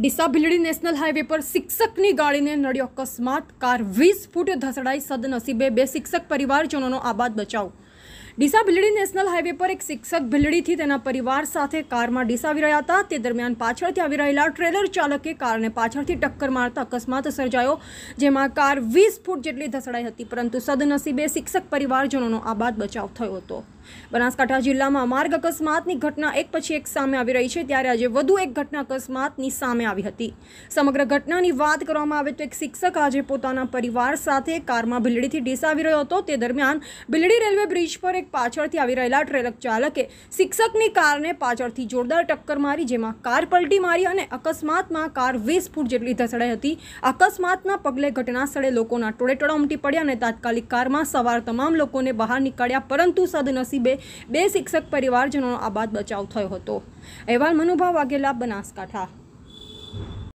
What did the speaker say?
ડિસાબિલિટી national highway પર શિક્ષકની ગાડીને નડ્યો અકસ્માત કાર વીસ ફૂટ ધસડાઈ સદનસીબે બે શિક્ષક પરિવારજનોનો આબાદ બચાવ ડીસા ભીલડી નેશનલ હાઈવે પર એક શિક્ષક ભીલડીથી તેના પરિવાર સાથે કારમાં ડીસા આવી રહ્યા હતા તે દરમિયાન પાછળથી આવી રહેલા ટ્રેલર ચાલકે કારને પાછળથી ટક્કર મારતા અકસ્માત સર્જાયો જેમાં કાર વીસ ફૂટ જેટલી ધસડાઈ હતી પરંતુ સદનસીબે શિક્ષક પરિવારજનોનો આબાદ બચાવ થયો હતો બનાસકાંઠા જિલ્લામાં માર્ગ અકસ્માતની ઘટના એક પછી એક સામે આવી રહી છે ત્યારે આજે વધુ એક ઘટના અકસ્માતની સામે આવી હતી સમગ્ર ઘટનાની વાત કરવામાં આવે તો એક શિક્ષક આજે પોતાના પરિવાર સાથે કારમાં ભીલડીથી ડીસા આવી રહ્યો હતો તે દરમિયાન ભીલડી રેલવે બ્રિજ પર એક પાછળથી આવી રહેલા ટ્રેલક ચાલકે શિક્ષકની કારને પાછળથી જોરદાર ટક્કર મારી જેમાં કાર પલટી મારી અને અકસ્માતમાં કાર વીસ ફૂટ જેટલી ધસડાઈ હતી અકસ્માતના પગલે ઘટના સ્થળે લોકોના ટોળેટોળા ઉમટી પડ્યા અને તાત્કાલિક કારમાં સવાર તમામ લોકોને બહાર નીકળ્યા પરંતુ સદનસીબે બે શિક્ષક પરિવારજનોનો આબાદ બચાવ થયો હતો અહેવાલ મનુભાવ વાઘેલા બનાસકાંઠા